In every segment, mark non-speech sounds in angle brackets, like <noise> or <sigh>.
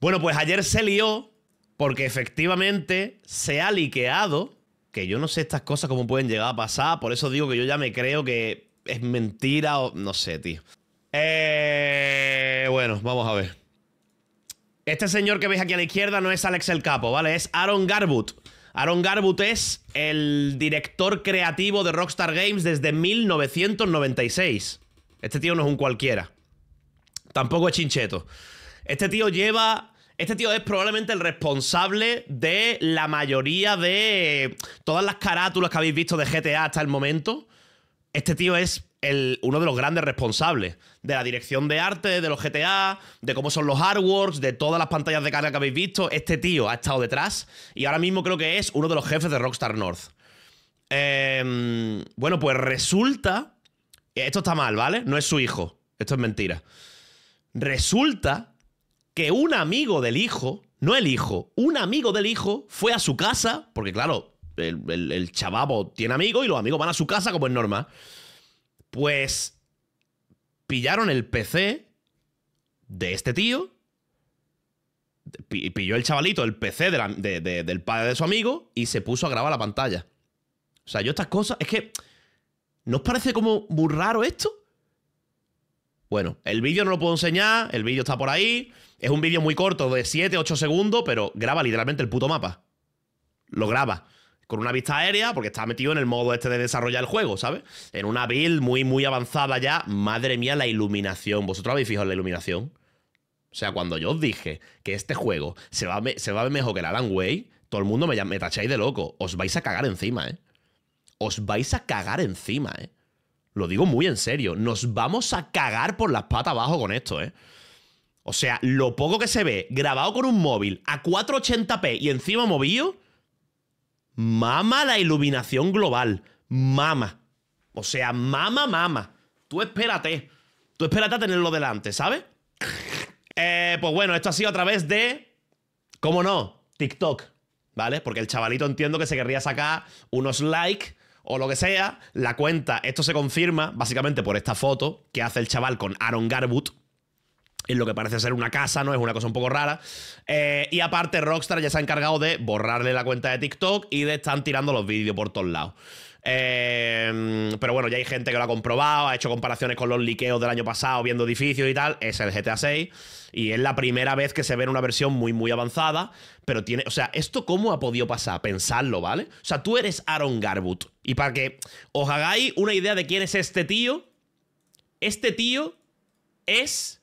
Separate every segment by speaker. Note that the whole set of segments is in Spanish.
Speaker 1: Bueno, pues ayer se lió porque efectivamente se ha liqueado, que yo no sé estas cosas cómo pueden llegar a pasar, por eso digo que yo ya me creo que es mentira o no sé, tío. Eh, bueno, vamos a ver. Este señor que veis aquí a la izquierda no es Alex el Capo, ¿vale? Es Aaron Garbut. Aaron Garbutt es el director creativo de Rockstar Games desde 1996. Este tío no es un cualquiera. Tampoco es chincheto. Este tío lleva este tío es probablemente el responsable de la mayoría de todas las carátulas que habéis visto de GTA hasta el momento. Este tío es uno de los grandes responsables de la dirección de arte, de los GTA, de cómo son los artworks, de todas las pantallas de carga que habéis visto. Este tío ha estado detrás y ahora mismo creo que es uno de los jefes de Rockstar North. Em, bueno, pues resulta... Esto está mal, ¿vale? No es su hijo. Esto es mentira. Resulta que un amigo del hijo, no el hijo, un amigo del hijo fue a su casa, porque claro, el, el, chavabo tiene amigos y los amigos van a su casa como es normal, pues pillaron el PC de este tío, pilló el chavalito el PC del padre de su amigo y se puso a grabar la pantalla. O sea, yo estas cosas, es que... ¿no os parece como muy raro esto? Bueno, el vídeo no lo puedo enseñar, el vídeo está por ahí. Es un vídeo muy corto, de 7, 8 segundos, pero graba literalmente el puto mapa. Lo graba. Con una vista aérea, porque está metido en el modo este de desarrollar el juego, ¿sabes? En una build muy, muy avanzada ya. Madre mía, la iluminación. ¿Vosotros habéis fijado la iluminación? O sea, cuando yo os dije que este juego se va, a, ver mejor que la Alan Way, todo el mundo me, me tacháis de loco. Os vais a cagar encima, ¿eh? Os vais a cagar encima, ¿eh? Lo digo muy en serio. Nos vamos a cagar por las patas abajo con esto, ¿eh? O sea, lo poco que se ve grabado con un móvil a 480p y encima movido, mama la iluminación global. Mama. O sea, mama, mama. Tú espérate. Tú espérate a tenerlo delante, ¿sabes? Eh, pues bueno, esto ha sido a través de. ¿Cómo no? TikTok. ¿Vale? Porque el chavalito entiendo que se querría sacar unos likes o lo que sea, la cuenta, esto se confirma básicamente por esta foto que hace el chaval con Aaron Garbutt, en lo que parece ser una casa, ¿no? Es una cosa un poco rara. Eh, y aparte, Rockstar ya se ha encargado de borrarle la cuenta de TikTok y de estar tirando los vídeos por todos lados. Eh, pero bueno, ya hay gente que lo ha comprobado, ha hecho comparaciones con los liqueos del año pasado, viendo edificios y tal. Es el GTA VI. y es la primera vez que se ve en una versión muy, muy avanzada. Pero tiene, o sea, ¿esto cómo ha podido pasar? pensarlo ¿vale? O sea, tú eres Aaron Garbutt. Y para que os hagáis una idea de quién es este tío, este tío es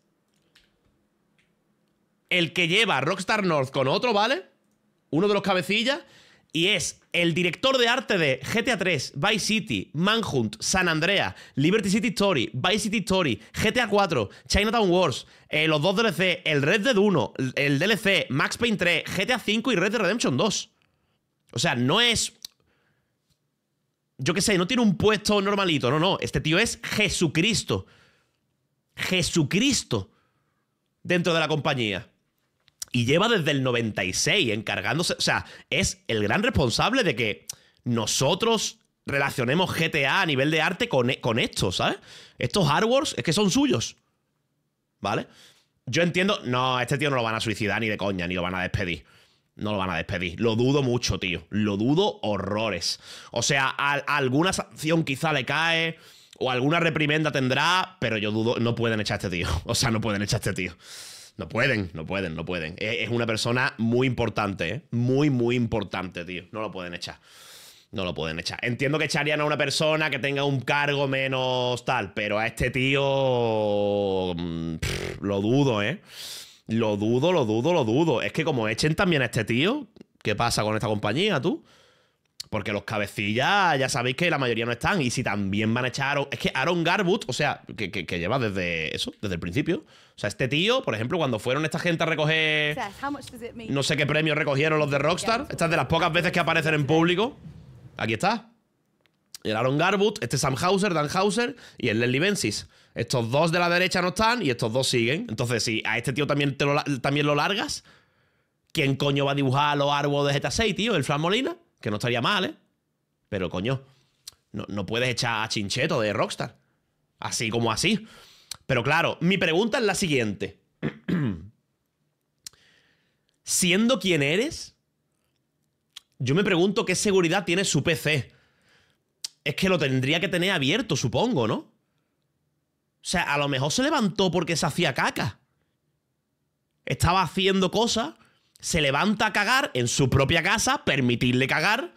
Speaker 1: el que lleva Rockstar North con otro, ¿vale? Uno de los cabecillas. Y es el director de arte de GTA 3, Vice City, Manhunt, San Andrea, Liberty City Story, Vice City Story, GTA 4, Chinatown Wars, eh, los dos DLC, el Red Dead 1, el DLC, Max Payne 3, GTA 5 y Red Dead Redemption 2. O sea, no es yo qué sé, no tiene un puesto normalito, no, no, este tío es Jesucristo. Jesucristo dentro de la compañía. Y lleva desde el 96 encargándose, o sea, es el gran responsable de que nosotros relacionemos GTA a nivel de arte con, e, esto, ¿sabes? Estos hardwares es que son suyos, ¿vale? Yo entiendo, no, este tío no lo van a suicidar ni de coña, ni lo van a despedir. No lo van a despedir. Lo dudo mucho, tío. Lo dudo horrores. O sea, alguna sanción quizá le cae o alguna reprimenda tendrá, pero yo dudo, no pueden echar a este tío. <laughs> O sea, no pueden echar a este tío. No pueden, no pueden, no pueden. Es, una persona muy importante, ¿eh? muy, muy importante, tío. No lo pueden echar. No lo pueden echar. Entiendo que echarían a una persona que tenga un cargo menos tal, pero a este tío. Mm, lo dudo, ¿eh? Lo dudo, lo dudo, lo dudo. Es que como echen también a este tío, ¿qué pasa con esta compañía, tú? Porque los cabecillas, ya sabéis que la mayoría no están. Y si también van a echar Es que Aaron Garbutt, o sea, que, lleva desde eso, desde el principio. O sea, este tío, por ejemplo, cuando fueron esta gente a recoger. No sé qué premio recogieron los de Rockstar. Esta es de las pocas veces que aparecen en público. Aquí está. El Aaron Garbutt, este Sam Hauser, Dan Hauser y el Leslie Bensis. Estos dos de la derecha no están y estos dos siguen. Entonces, si a este tío también, lo, también lo largas, ¿quién coño va a dibujar los árboles de GTA 6, tío? ¿El flamolina Molina? que no estaría mal, ¿eh? Pero coño, no, no puedes echar a Chincheto de Rockstar. Así como así. Pero claro, mi pregunta es la siguiente. <clears throat> Siendo quien eres, yo me pregunto qué seguridad tiene su PC. Es que lo tendría que tener abierto, supongo, ¿no? O sea, a lo mejor se levantó porque se hacía caca. Estaba haciendo cosas se levanta a cagar en su propia casa, permitirle cagar,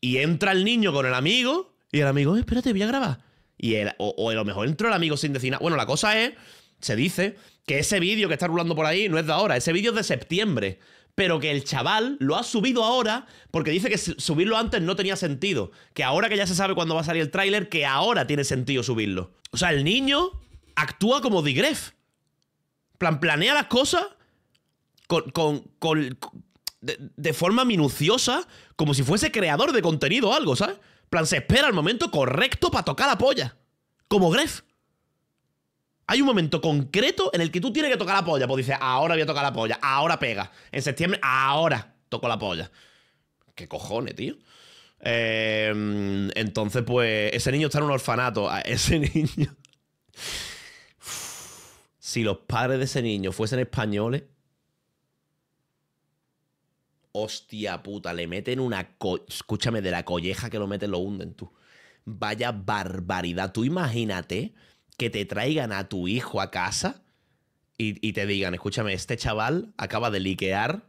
Speaker 1: y entra el niño con el amigo, y el amigo, eh, espérate, voy a grabar. Y o, a lo mejor entró el amigo sin decir Bueno, la cosa es, se dice, que ese vídeo que está rulando por ahí no es de ahora, ese vídeo es de septiembre. Pero que el chaval lo ha subido ahora porque dice que subirlo antes no tenía sentido. Que ahora que ya se sabe cuándo va a salir el tráiler, que ahora tiene sentido subirlo. O sea, el niño actúa como Digref. Plan, planea las cosas con, con, de, forma minuciosa, como si fuese creador de contenido o algo, ¿sabes? plan, se espera el momento correcto para tocar la polla. Como Gref. Hay un momento concreto en el que tú tienes que tocar la polla. Pues dices, ahora voy a tocar la polla, ahora pega. En septiembre, ahora toco la polla. ¿Qué cojones, tío? Em, entonces, pues, ese niño está en un orfanato. ese <laughs> niño. si los padres de ese niño fuesen españoles. Hostia puta, le meten una. Escúchame, de la colleja que lo meten, lo hunden tú. Vaya barbaridad. Tú imagínate que te traigan a tu hijo a casa y, te digan: Escúchame, este chaval acaba de liquear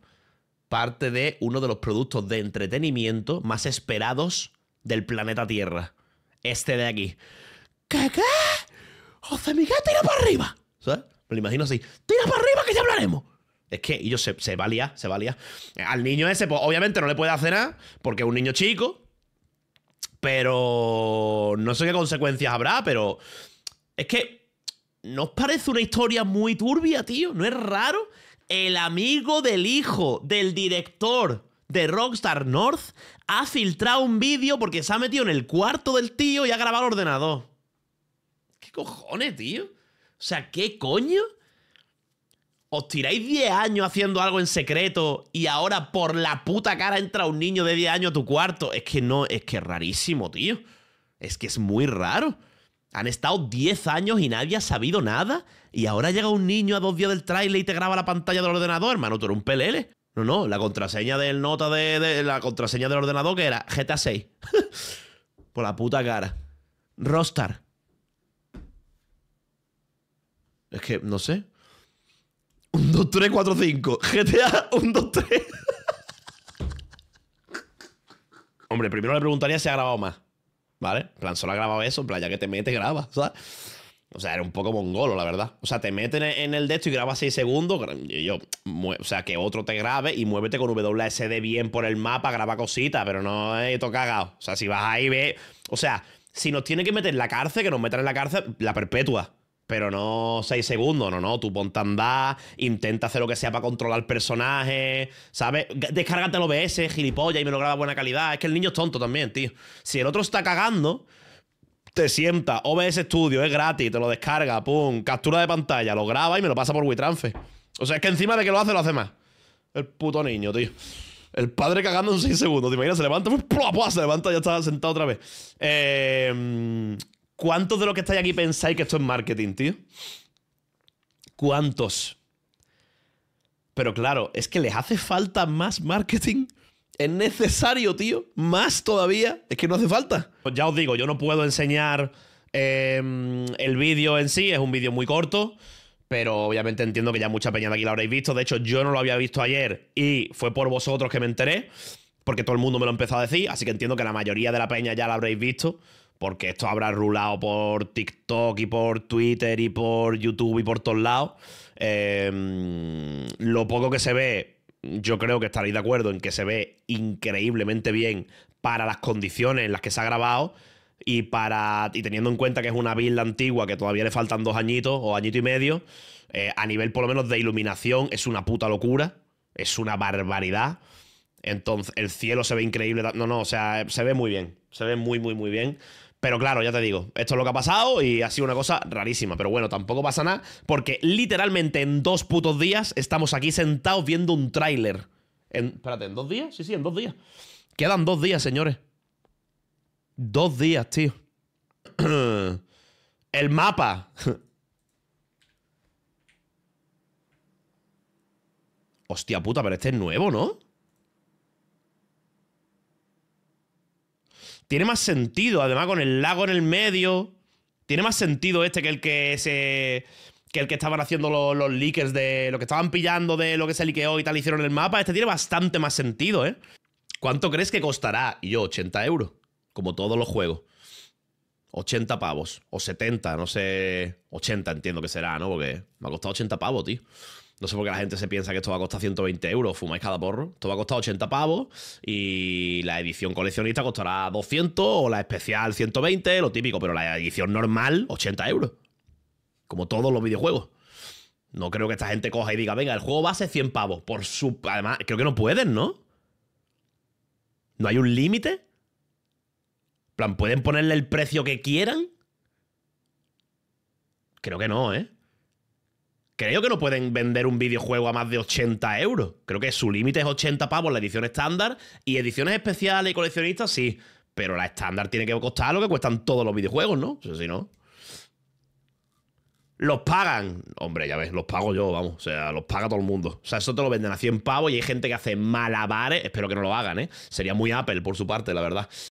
Speaker 1: parte de uno de los productos de entretenimiento más esperados del planeta Tierra. Este de aquí. ¿Qué? ¿Qué? José Miguel, tira para arriba. ¿Sabes? Me lo imagino así. Tira para arriba que ya hablaremos. Es que ellos se, se se valía. Al niño ese, pues obviamente no le puede hacer nada, porque es un niño chico. Pero no sé qué consecuencias habrá, pero es que ¿No os parece una historia muy turbia, tío? ¿No es raro? El amigo del hijo del director de Rockstar North ha filtrado un vídeo porque se ha metido en el cuarto del tío y ha grabado el ordenador. ¿Qué cojones, tío? O sea, ¿qué coño? ¿Os tiráis 10 años haciendo algo en secreto y ahora por la puta cara entra un niño de 10 años a tu cuarto? Es que no, es que es rarísimo, tío. Es que es muy raro. Han estado 10 años y nadie ha sabido nada. Y ahora llega un niño a dos días del trailer y te graba la pantalla del ordenador, hermano, tú eres un pelele. No, no, la contraseña del nota de, de la contraseña del ordenador que era GTA 6. <laughs> por la puta cara. Rostar. Es que, no sé, 1, 2, 3, 4, 5. GTA 1, 2, 3. Hombre, primero le preguntaría si ha grabado más. ¿Vale? En plan, solo ha grabado eso. En plan, ya que te metes, graba. O sea, era un poco mongolo, la verdad. O sea, te meten en el de esto y grabas 6 segundos. yo, o sea, que otro te grabe y muévete con WSD bien por el mapa, graba cositas, pero no es esto cagado. O sea, si vas ahí, ve. O sea, si nos tiene que meter en la cárcel, que nos metan en la cárcel, la perpetua pero no 6 segundos, no, no. Tú ponte a andar, intenta hacer lo que sea para controlar el personaje, ¿sabes? Descárgate el OBS, gilipollas, y me lo graba buena calidad. Es que el niño es tonto también, tío. Si el otro está cagando, te sienta, OBS Studio, es gratis, te lo descarga, pum, captura de pantalla, lo graba y me lo pasa por WeTransfer. O sea, es que encima de que lo hace, lo hace más. El puto niño, tío. El padre cagando en 6 segundos. Te imaginas, se levanta, se levanta y ya está sentado otra vez. Eh, ¿Cuántos de los que estáis aquí pensáis que esto es marketing, tío? ¿Cuántos? Pero claro, es que les hace falta más marketing. Es necesario, tío. Más todavía. Es que no hace falta. Pues ya os digo, yo no puedo enseñar em, el vídeo en sí. Es un vídeo muy corto. Pero obviamente entiendo que ya mucha peña de aquí la habréis visto. De hecho, yo no lo había visto ayer y fue por vosotros que me enteré. Porque todo el mundo me lo empezó a decir. Así que entiendo que la mayoría de la peña ya la habréis visto porque esto habrá rulado por TikTok y por Twitter y por YouTube y por todos lados. Em, lo poco que se ve, yo creo que estaréis de acuerdo en que se ve increíblemente bien para las condiciones en las que se ha grabado y para y teniendo en cuenta que es una villa antigua que todavía le faltan dos añitos o añito y medio, eh, a nivel por lo menos de iluminación es una puta locura, es una barbaridad. Entonces, el cielo se ve increíble. No, no, o sea, se ve muy bien. Se ve muy, muy, muy bien. Pero claro, ya te digo, esto es lo que ha pasado y ha sido una cosa rarísima. Pero bueno, tampoco pasa nada, porque literalmente en dos putos días estamos aquí sentados viendo un tráiler. espérate, ¿en dos días? Sí, sí, en dos días. Quedan dos días, señores. Dos días, tío. <clears throat> El mapa. <laughs> Hostia puta, pero este es nuevo, ¿no? tiene más sentido. Además, con el lago en el medio, tiene más sentido este que el que se. Que el que estaban haciendo los, leakers de. Lo que estaban pillando de lo que se liqueó y tal, hicieron en el mapa. Este tiene bastante más sentido, ¿eh? ¿Cuánto crees que costará? Y yo, 80 euros. Como todos los juegos. 80 pavos. O 70, no sé. 80 entiendo que será, ¿no? Porque me ha costado 80 pavos, tío. No sé por qué la gente se piensa que esto va a costar 120 euros, fumáis cada porro. Esto va a costar 80 pavos y la edición coleccionista costará 200 o la especial 120, lo típico, pero la edición normal 80 euros. Como todos los videojuegos. No creo que esta gente coja y diga, venga, el juego base 100 pavos. Por su... Además, creo que no pueden, ¿no? ¿No hay un límite? plan, ¿pueden ponerle el precio que quieran? Creo que no, ¿eh? creo que no pueden vender un videojuego a más de 80 euros. Creo que su límite es 80 pavos la edición estándar y ediciones especiales y coleccionistas sí, pero la estándar tiene que costar lo que cuestan todos los videojuegos, ¿no? O sea, si no. Los pagan. Hombre, ya ves, los pago yo, vamos. O sea, los paga todo el mundo. O sea, eso te lo venden a 100 pavos y hay gente que hace malabares. Espero que no lo hagan, ¿eh? Sería muy Apple por su parte, la verdad.